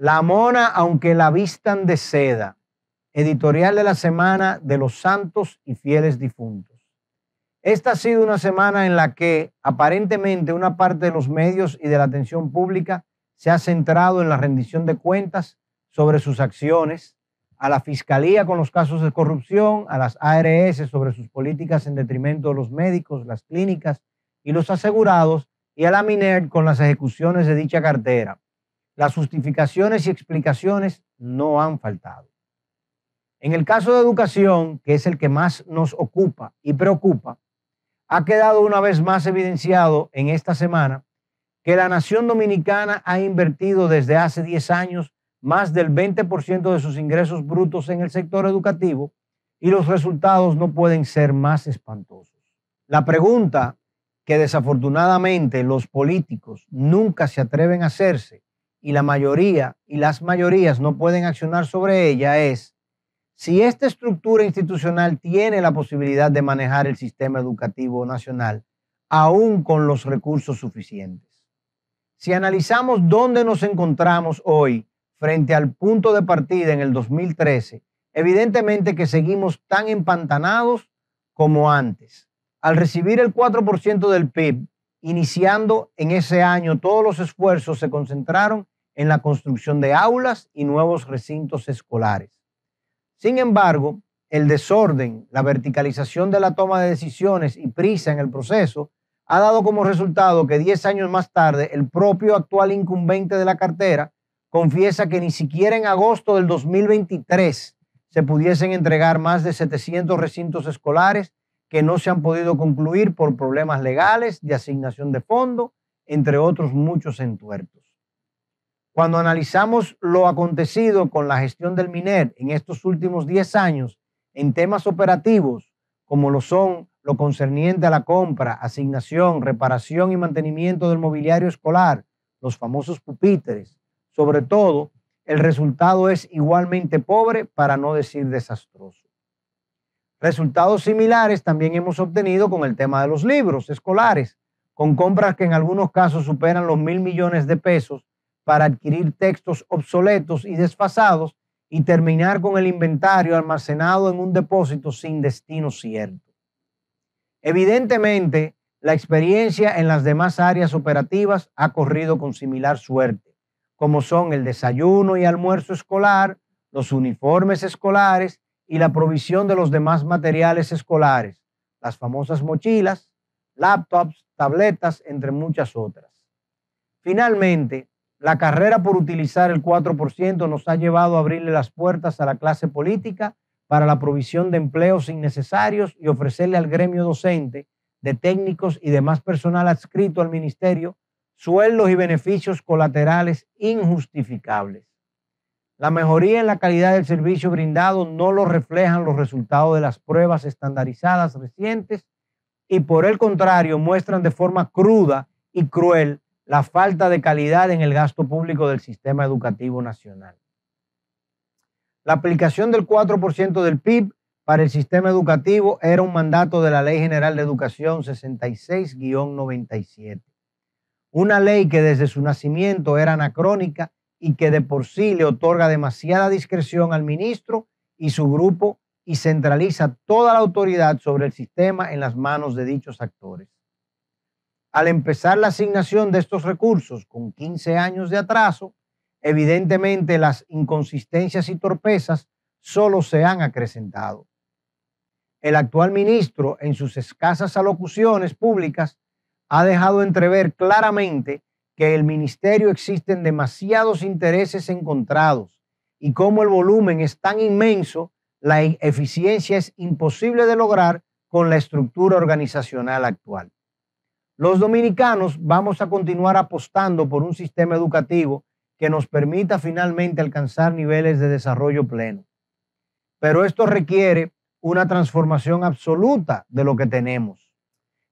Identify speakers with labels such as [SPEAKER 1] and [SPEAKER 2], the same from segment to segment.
[SPEAKER 1] La mona, aunque la vistan de seda. Editorial de la semana de los santos y fieles difuntos. Esta ha sido una semana en la que aparentemente una parte de los medios y de la atención pública se ha centrado en la rendición de cuentas sobre sus acciones, a la Fiscalía con los casos de corrupción, a las ARS sobre sus políticas en detrimento de los médicos, las clínicas y los asegurados, y a la MINER con las ejecuciones de dicha cartera las justificaciones y explicaciones no han faltado. En el caso de educación, que es el que más nos ocupa y preocupa, ha quedado una vez más evidenciado en esta semana que la nación dominicana ha invertido desde hace 10 años más del 20% de sus ingresos brutos en el sector educativo y los resultados no pueden ser más espantosos. La pregunta que desafortunadamente los políticos nunca se atreven a hacerse y la mayoría y las mayorías no pueden accionar sobre ella es si esta estructura institucional tiene la posibilidad de manejar el sistema educativo nacional, aún con los recursos suficientes. Si analizamos dónde nos encontramos hoy frente al punto de partida en el 2013, evidentemente que seguimos tan empantanados como antes. Al recibir el 4% del PIB, iniciando en ese año, todos los esfuerzos se concentraron en la construcción de aulas y nuevos recintos escolares. Sin embargo, el desorden, la verticalización de la toma de decisiones y prisa en el proceso ha dado como resultado que 10 años más tarde el propio actual incumbente de la cartera confiesa que ni siquiera en agosto del 2023 se pudiesen entregar más de 700 recintos escolares que no se han podido concluir por problemas legales de asignación de fondo, entre otros muchos entuertos. Cuando analizamos lo acontecido con la gestión del MINER en estos últimos 10 años en temas operativos, como lo son lo concerniente a la compra, asignación, reparación y mantenimiento del mobiliario escolar, los famosos pupíteres, sobre todo, el resultado es igualmente pobre, para no decir desastroso. Resultados similares también hemos obtenido con el tema de los libros escolares, con compras que en algunos casos superan los mil millones de pesos para adquirir textos obsoletos y desfasados y terminar con el inventario almacenado en un depósito sin destino cierto. Evidentemente, la experiencia en las demás áreas operativas ha corrido con similar suerte, como son el desayuno y almuerzo escolar, los uniformes escolares y la provisión de los demás materiales escolares, las famosas mochilas, laptops, tabletas, entre muchas otras. Finalmente, la carrera por utilizar el 4% nos ha llevado a abrirle las puertas a la clase política para la provisión de empleos innecesarios y ofrecerle al gremio docente de técnicos y demás personal adscrito al ministerio sueldos y beneficios colaterales injustificables. La mejoría en la calidad del servicio brindado no lo reflejan los resultados de las pruebas estandarizadas recientes y por el contrario muestran de forma cruda y cruel la falta de calidad en el gasto público del sistema educativo nacional. La aplicación del 4% del PIB para el sistema educativo era un mandato de la Ley General de Educación 66-97, una ley que desde su nacimiento era anacrónica y que de por sí le otorga demasiada discreción al ministro y su grupo y centraliza toda la autoridad sobre el sistema en las manos de dichos actores al empezar la asignación de estos recursos con 15 años de atraso, evidentemente las inconsistencias y torpezas solo se han acrecentado. El actual ministro, en sus escasas alocuciones públicas, ha dejado entrever claramente que en el ministerio existen demasiados intereses encontrados y como el volumen es tan inmenso, la eficiencia es imposible de lograr con la estructura organizacional actual. Los dominicanos vamos a continuar apostando por un sistema educativo que nos permita finalmente alcanzar niveles de desarrollo pleno. Pero esto requiere una transformación absoluta de lo que tenemos.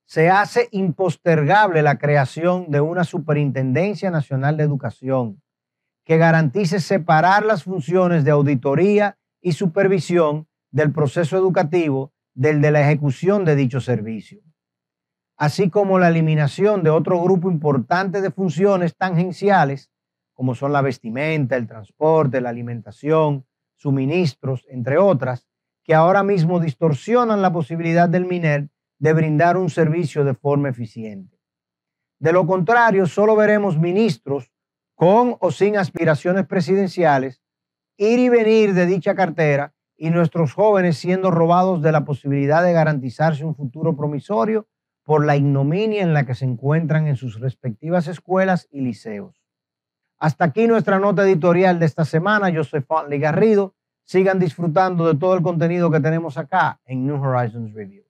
[SPEAKER 1] Se hace impostergable la creación de una Superintendencia Nacional de Educación que garantice separar las funciones de auditoría y supervisión del proceso educativo del de la ejecución de dicho servicio así como la eliminación de otro grupo importante de funciones tangenciales, como son la vestimenta, el transporte, la alimentación, suministros, entre otras, que ahora mismo distorsionan la posibilidad del MINER de brindar un servicio de forma eficiente. De lo contrario, solo veremos ministros con o sin aspiraciones presidenciales ir y venir de dicha cartera y nuestros jóvenes siendo robados de la posibilidad de garantizarse un futuro promisorio por la ignominia en la que se encuentran en sus respectivas escuelas y liceos. Hasta aquí nuestra nota editorial de esta semana. Yo soy Garrido. Sigan disfrutando de todo el contenido que tenemos acá en New Horizons Review.